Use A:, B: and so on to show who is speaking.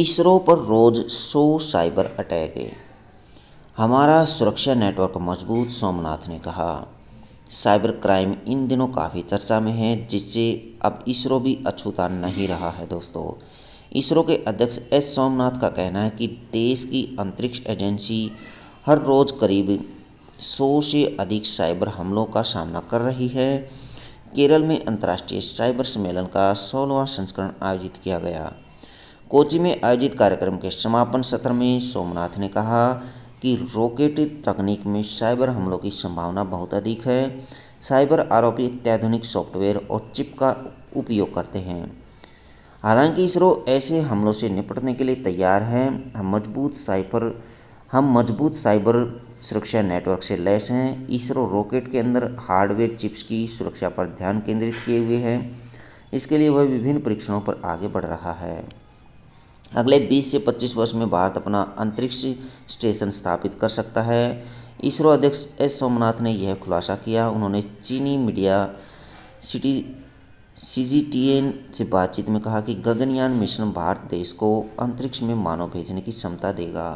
A: इसरो पर रोज 100 cyber attack है हमारा सुरक्षा नेटवर्क मजबूत सोमनाथ ने कहा साइबर क्राइम इन दिनों काफ़ी चर्चा में है जिससे अब इसरो भी अछूता नहीं रहा है दोस्तों इसरो के अध्यक्ष एस सोमनाथ का कहना है कि देश की अंतरिक्ष एजेंसी हर रोज़ करीब 100 से अधिक साइबर हमलों का सामना कर रही है केरल में अंतर्राष्ट्रीय साइबर सम्मेलन का सोलहवा संस्करण आयोजित किया गया कोची में आयोजित कार्यक्रम के समापन सत्र में सोमनाथ ने कहा कि रॉकेट तकनीक में साइबर हमलों की संभावना बहुत अधिक है साइबर आरोपी अत्याधुनिक सॉफ्टवेयर और चिप का उपयोग करते हैं हालांकि इसरो ऐसे हमलों से निपटने के लिए तैयार है हम मजबूत साइबर हम मजबूत साइबर सुरक्षा नेटवर्क से लैस हैं इसरो रॉकेट के अंदर हार्डवेयर चिप्स की सुरक्षा पर ध्यान केंद्रित किए हुए हैं इसके लिए वह विभिन्न परीक्षणों पर आगे बढ़ रहा है अगले 20 से 25 वर्ष में भारत अपना अंतरिक्ष स्टेशन स्थापित कर सकता है इसरो अध्यक्ष एस सोमनाथ ने यह खुलासा किया उन्होंने चीनी मीडिया सिटी सीजीटीएन से बातचीत में कहा कि गगनयान मिशन भारत देश को अंतरिक्ष में मानव भेजने की क्षमता देगा